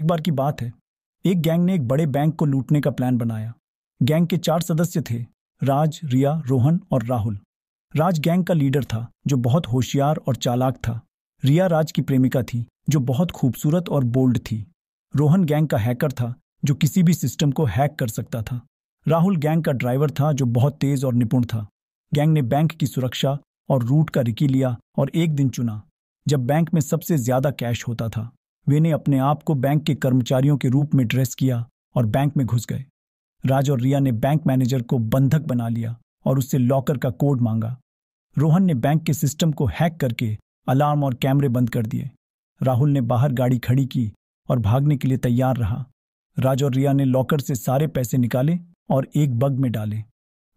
एक बार की बात है एक गैंग ने एक बड़े बैंक को लूटने का प्लान बनाया गैंग के चार सदस्य थे राज रिया रोहन और राहुल राज गैंग का लीडर था जो बहुत होशियार और चालाक था रिया राज की प्रेमिका थी जो बहुत खूबसूरत और बोल्ड थी रोहन गैंग का हैकर था जो किसी भी सिस्टम को हैक कर सकता था राहुल गैंग का ड्राइवर था जो बहुत तेज और निपुण था गैंग ने बैंक की सुरक्षा और रूट का रिकी लिया और एक दिन चुना जब बैंक में सबसे ज्यादा कैश होता था वे ने अपने आप को बैंक के कर्मचारियों के रूप में ड्रेस किया और बैंक में घुस गए राज और रिया ने बैंक मैनेजर को बंधक बना लिया और उससे लॉकर का कोड मांगा रोहन ने बैंक के सिस्टम को हैक करके अलार्म और कैमरे बंद कर दिए राहुल ने बाहर गाड़ी खड़ी की और भागने के लिए तैयार रहा राज और रिया ने लॉकर से सारे पैसे निकाले और एक बग में डाले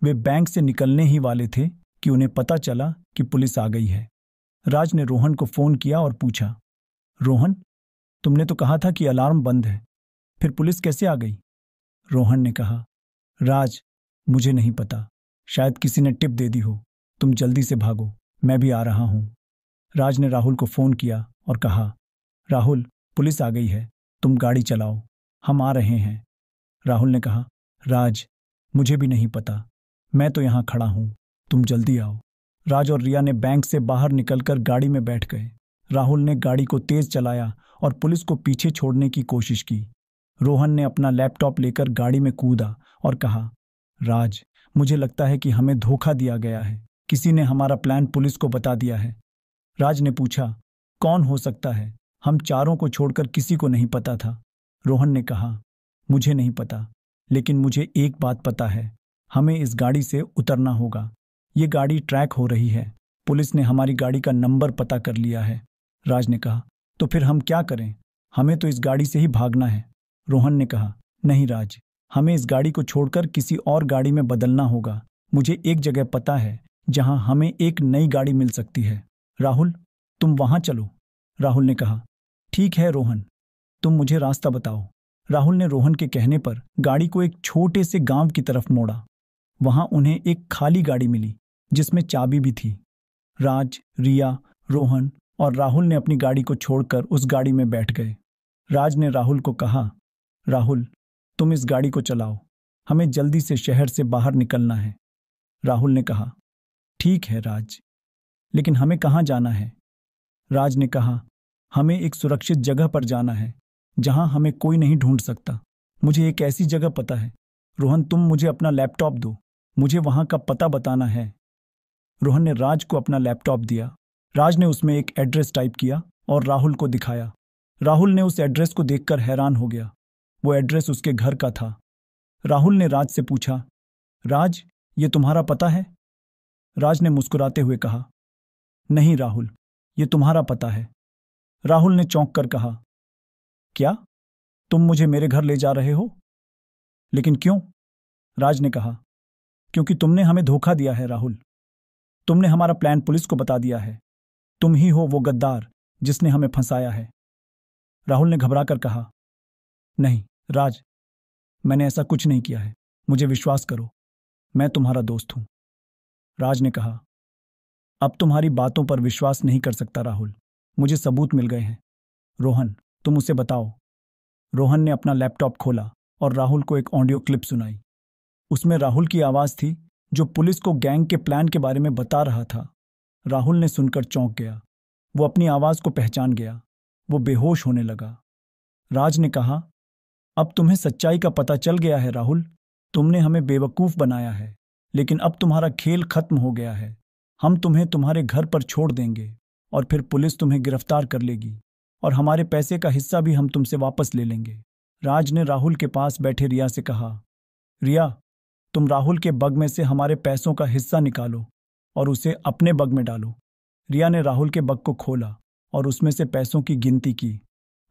वे बैंक से निकलने ही वाले थे कि उन्हें पता चला कि पुलिस आ गई है राज ने रोहन को फोन किया और पूछा रोहन तुमने तो कहा था कि अलार्म बंद है फिर पुलिस कैसे आ गई रोहन ने कहा राज मुझे नहीं पता शायद किसी ने टिप दे दी हो तुम जल्दी से भागो मैं भी आ रहा हूं राज ने राहुल को फोन किया और कहा राहुल पुलिस आ गई है तुम गाड़ी चलाओ हम आ रहे हैं राहुल ने कहा राज मुझे भी नहीं पता मैं तो यहां खड़ा हूं तुम जल्दी आओ राज और रिया ने बैंक से बाहर निकलकर गाड़ी में बैठ गए राहुल ने गाड़ी को तेज चलाया और पुलिस को पीछे छोड़ने की कोशिश की रोहन ने अपना लैपटॉप लेकर गाड़ी में कूदा और कहा राज मुझे लगता है कि हमें धोखा दिया गया है किसी ने हमारा प्लान पुलिस को बता दिया है राज ने पूछा कौन हो सकता है हम चारों को छोड़कर किसी को नहीं पता था रोहन ने कहा मुझे नहीं पता लेकिन मुझे एक बात पता है हमें इस गाड़ी से उतरना होगा ये गाड़ी ट्रैक हो रही है पुलिस ने हमारी गाड़ी का नंबर पता कर लिया है राज ने कहा तो फिर हम क्या करें हमें तो इस गाड़ी से ही भागना है रोहन ने कहा नहीं राज हमें इस गाड़ी को छोड़कर किसी और गाड़ी में बदलना होगा मुझे एक जगह पता है जहां हमें एक नई गाड़ी मिल सकती है राहुल तुम वहां चलो राहुल ने कहा ठीक है रोहन तुम मुझे रास्ता बताओ राहुल ने रोहन के कहने पर गाड़ी को एक छोटे से गांव की तरफ मोड़ा वहां उन्हें एक खाली गाड़ी मिली जिसमें चाबी भी थी राज रिया रोहन और राहुल ने अपनी गाड़ी को छोड़कर उस गाड़ी में बैठ गए राज ने राहुल को कहा राहुल तुम इस गाड़ी को चलाओ हमें जल्दी से शहर से बाहर निकलना है राहुल ने कहा ठीक है राज लेकिन हमें कहाँ जाना है राज ने कहा हमें एक सुरक्षित जगह पर जाना है जहां हमें कोई नहीं ढूंढ सकता मुझे एक ऐसी जगह पता है रोहन तुम मुझे अपना लैपटॉप दो मुझे वहां का पता बताना है रोहन ने राज को अपना लैपटॉप दिया राज ने उसमें एक एड्रेस टाइप किया और राहुल को दिखाया राहुल ने उस एड्रेस को देखकर हैरान हो गया वो एड्रेस उसके घर का था राहुल ने राज से पूछा राज ये तुम्हारा पता है राज ने मुस्कुराते हुए कहा नहीं राहुल ये तुम्हारा पता है राहुल ने चौंक कर कहा क्या तुम मुझे मेरे घर ले जा रहे हो लेकिन क्यों राज ने कहा क्योंकि तुमने हमें धोखा दिया है राहुल तुमने हमारा प्लान पुलिस को बता दिया है तुम ही हो वो गद्दार जिसने हमें फंसाया है राहुल ने घबरा कर कहा नहीं राज मैंने ऐसा कुछ नहीं किया है मुझे विश्वास करो मैं तुम्हारा दोस्त हूं राज ने कहा अब तुम्हारी बातों पर विश्वास नहीं कर सकता राहुल मुझे सबूत मिल गए हैं रोहन तुम उसे बताओ रोहन ने अपना लैपटॉप खोला और राहुल को एक ऑडियो क्लिप सुनाई उसमें राहुल की आवाज थी जो पुलिस को गैंग के प्लान के बारे में बता रहा था राहुल ने सुनकर चौंक गया वो अपनी आवाज को पहचान गया वो बेहोश होने लगा राज ने कहा अब तुम्हें सच्चाई का पता चल गया है राहुल तुमने हमें बेवकूफ बनाया है लेकिन अब तुम्हारा खेल खत्म हो गया है हम तुम्हें तुम्हारे घर पर छोड़ देंगे और फिर पुलिस तुम्हें गिरफ्तार कर लेगी और हमारे पैसे का हिस्सा भी हम तुमसे वापस ले लेंगे राज ने राहुल के पास बैठे रिया से कहा रिया तुम राहुल के बग में से हमारे पैसों का हिस्सा निकालो और उसे अपने बग में डालो रिया ने राहुल के बग को खोला और उसमें से पैसों की गिनती की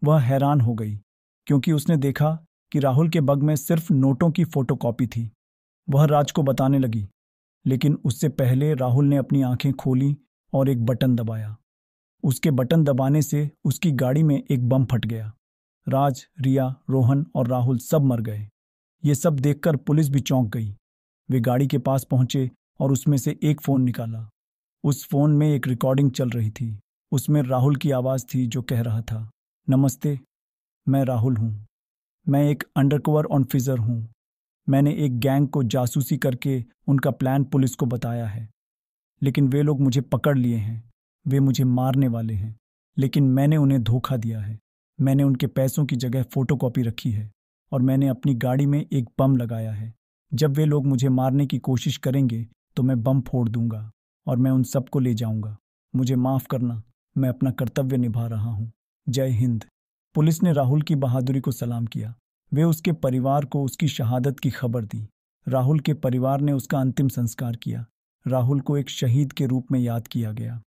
वह हैरान हो गई क्योंकि उसने देखा कि राहुल के बग में सिर्फ नोटों की फोटोकॉपी थी वह राज को बताने लगी लेकिन उससे पहले राहुल ने अपनी आंखें खोली और एक बटन दबाया उसके बटन दबाने से उसकी गाड़ी में एक बम फट गया राज रिया रोहन और राहुल सब मर गए ये सब देखकर पुलिस भी चौंक गई वे गाड़ी के पास पहुंचे और उसमें से एक फ़ोन निकाला उस फ़ोन में एक रिकॉर्डिंग चल रही थी उसमें राहुल की आवाज़ थी जो कह रहा था नमस्ते मैं राहुल हूँ मैं एक अंडरकवर ऑफिसर हूँ मैंने एक गैंग को जासूसी करके उनका प्लान पुलिस को बताया है लेकिन वे लोग मुझे पकड़ लिए हैं वे मुझे मारने वाले हैं लेकिन मैंने उन्हें धोखा दिया है मैंने उनके पैसों की जगह फोटोकॉपी रखी है और मैंने अपनी गाड़ी में एक बम लगाया है जब वे लोग मुझे मारने की कोशिश करेंगे तो मैं बम फोड़ दूंगा और मैं उन सबको ले जाऊंगा मुझे माफ करना मैं अपना कर्तव्य निभा रहा हूं जय हिंद पुलिस ने राहुल की बहादुरी को सलाम किया वे उसके परिवार को उसकी शहादत की खबर दी राहुल के परिवार ने उसका अंतिम संस्कार किया राहुल को एक शहीद के रूप में याद किया गया